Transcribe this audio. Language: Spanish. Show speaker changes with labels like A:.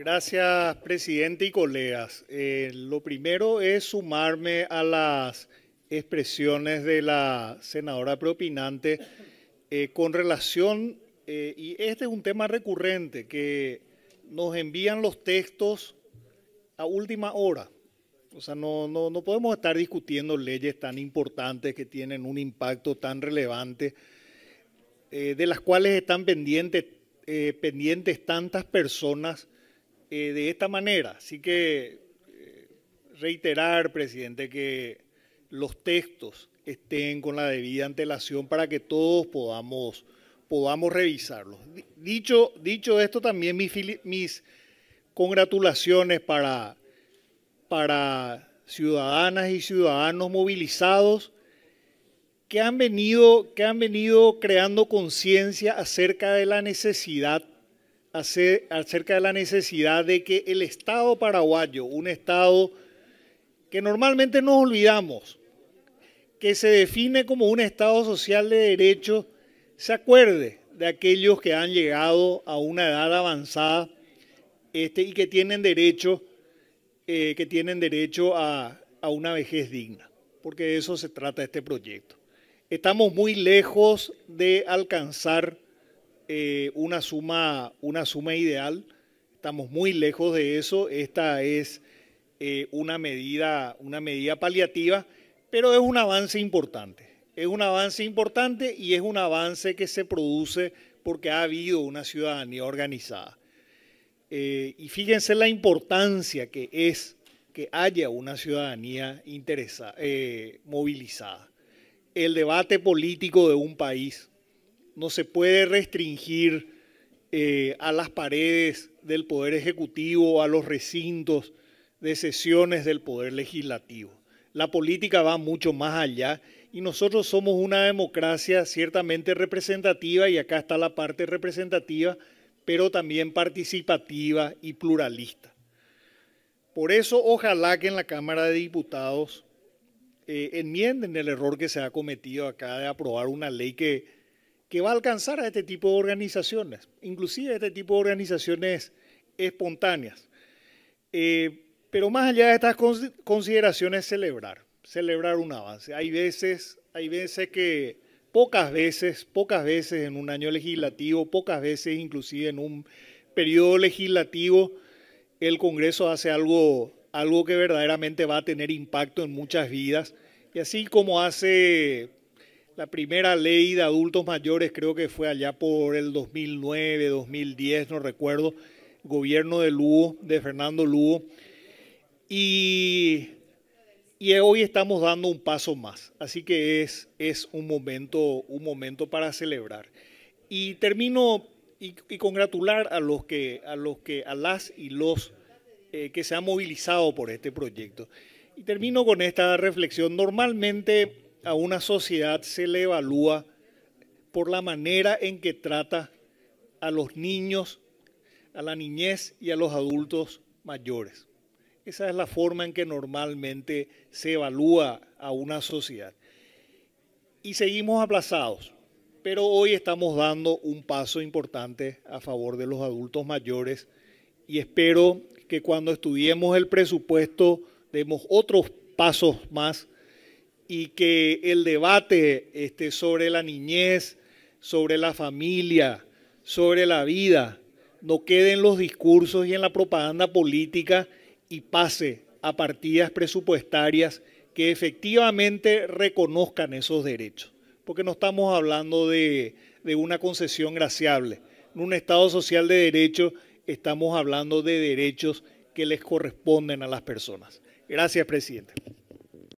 A: Gracias, presidente y colegas. Eh, lo primero es sumarme a las expresiones de la senadora propinante eh, con relación, eh, y este es un tema recurrente, que nos envían los textos a última hora. O sea, no, no podemos estar discutiendo leyes tan importantes que tienen un impacto tan relevante, de las cuales están pendientes, pendientes tantas personas eh, de esta manera. Así que eh, reiterar, presidente, que los textos estén con la debida antelación para que todos podamos, podamos revisarlos. Dicho, dicho esto, también mis, mis congratulaciones para, para ciudadanas y ciudadanos movilizados que han venido, que han venido creando conciencia acerca de la necesidad acerca de la necesidad de que el Estado paraguayo, un Estado que normalmente nos olvidamos, que se define como un Estado social de derecho, se acuerde de aquellos que han llegado a una edad avanzada este, y que tienen derecho, eh, que tienen derecho a, a una vejez digna, porque de eso se trata este proyecto. Estamos muy lejos de alcanzar eh, una, suma, una suma ideal. Estamos muy lejos de eso. Esta es eh, una, medida, una medida paliativa, pero es un avance importante. Es un avance importante y es un avance que se produce porque ha habido una ciudadanía organizada. Eh, y fíjense la importancia que es que haya una ciudadanía movilizada. El debate político de un país no se puede restringir eh, a las paredes del Poder Ejecutivo, a los recintos de sesiones del Poder Legislativo. La política va mucho más allá y nosotros somos una democracia ciertamente representativa y acá está la parte representativa, pero también participativa y pluralista. Por eso ojalá que en la Cámara de Diputados eh, enmienden el error que se ha cometido acá de aprobar una ley que que va a alcanzar a este tipo de organizaciones, inclusive a este tipo de organizaciones espontáneas. Eh, pero más allá de estas consideraciones, celebrar, celebrar un avance. Hay veces, hay veces que pocas veces, pocas veces en un año legislativo, pocas veces inclusive en un periodo legislativo, el Congreso hace algo, algo que verdaderamente va a tener impacto en muchas vidas. Y así como hace la primera ley de adultos mayores creo que fue allá por el 2009, 2010, no recuerdo, gobierno de Lugo, de Fernando Lugo. Y, hoy estamos dando un paso más, así que es, es un, momento, un momento para celebrar. Y termino y, congratular a los que, a los que, a las y los eh, que se han movilizado por este proyecto. Y termino con esta reflexión. Normalmente a una sociedad se le evalúa por la manera en que trata a los niños, a la niñez y a los adultos mayores. Esa es la forma en que normalmente se evalúa a una sociedad. Y seguimos aplazados, pero hoy estamos dando un paso importante a favor de los adultos mayores y espero que cuando estudiemos el presupuesto demos otros pasos más y que el debate este, sobre la niñez, sobre la familia, sobre la vida, no quede en los discursos y en la propaganda política y pase a partidas presupuestarias que efectivamente reconozcan esos derechos. Porque no estamos hablando de, una concesión graciable. En un Estado social de derecho estamos hablando de derechos que les corresponden a las personas. Gracias, presidente.